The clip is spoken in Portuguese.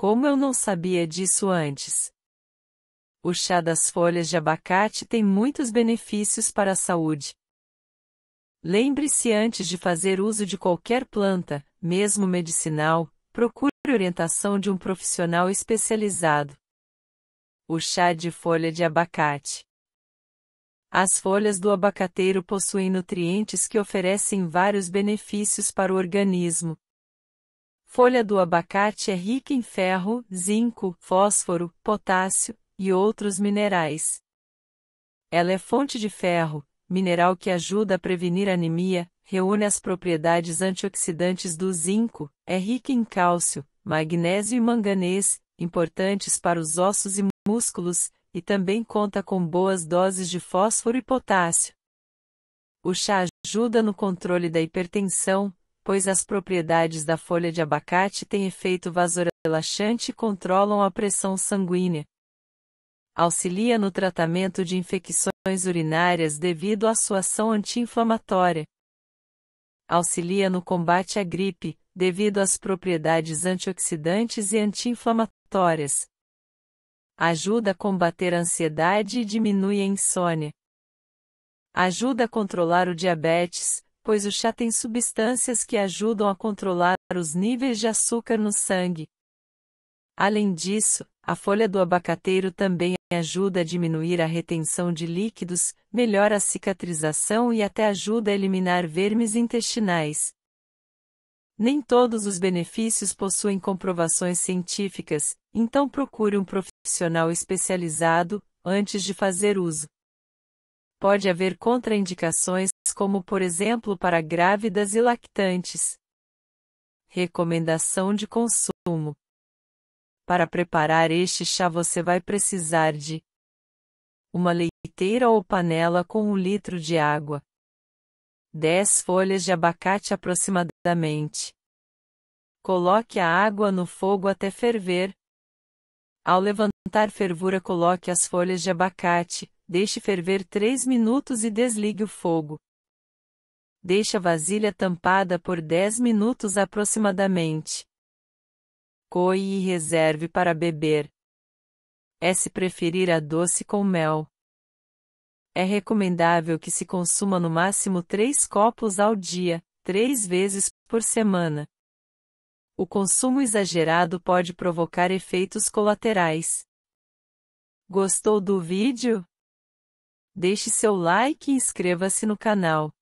Como eu não sabia disso antes? O chá das folhas de abacate tem muitos benefícios para a saúde. Lembre-se antes de fazer uso de qualquer planta, mesmo medicinal, procure orientação de um profissional especializado. O chá de folha de abacate. As folhas do abacateiro possuem nutrientes que oferecem vários benefícios para o organismo, Folha do abacate é rica em ferro, zinco, fósforo, potássio e outros minerais. Ela é fonte de ferro, mineral que ajuda a prevenir anemia, reúne as propriedades antioxidantes do zinco, é rica em cálcio, magnésio e manganês, importantes para os ossos e músculos, e também conta com boas doses de fósforo e potássio. O chá ajuda no controle da hipertensão, pois as propriedades da folha de abacate têm efeito vasorelaxante e controlam a pressão sanguínea. Auxilia no tratamento de infecções urinárias devido à sua ação anti-inflamatória. Auxilia no combate à gripe, devido às propriedades antioxidantes e anti-inflamatórias. Ajuda a combater a ansiedade e diminui a insônia. Ajuda a controlar o diabetes, pois o chá tem substâncias que ajudam a controlar os níveis de açúcar no sangue. Além disso, a folha do abacateiro também ajuda a diminuir a retenção de líquidos, melhora a cicatrização e até ajuda a eliminar vermes intestinais. Nem todos os benefícios possuem comprovações científicas, então procure um profissional especializado antes de fazer uso. Pode haver contraindicações como por exemplo para grávidas e lactantes. Recomendação de consumo. Para preparar este chá você vai precisar de uma leiteira ou panela com um litro de água, 10 folhas de abacate aproximadamente. Coloque a água no fogo até ferver. Ao levantar fervura, coloque as folhas de abacate, deixe ferver 3 minutos e desligue o fogo deixe a vasilha tampada por 10 minutos aproximadamente. Coe e reserve para beber. É se preferir a doce com mel. É recomendável que se consuma no máximo 3 copos ao dia, 3 vezes por semana. O consumo exagerado pode provocar efeitos colaterais. Gostou do vídeo? Deixe seu like e inscreva-se no canal.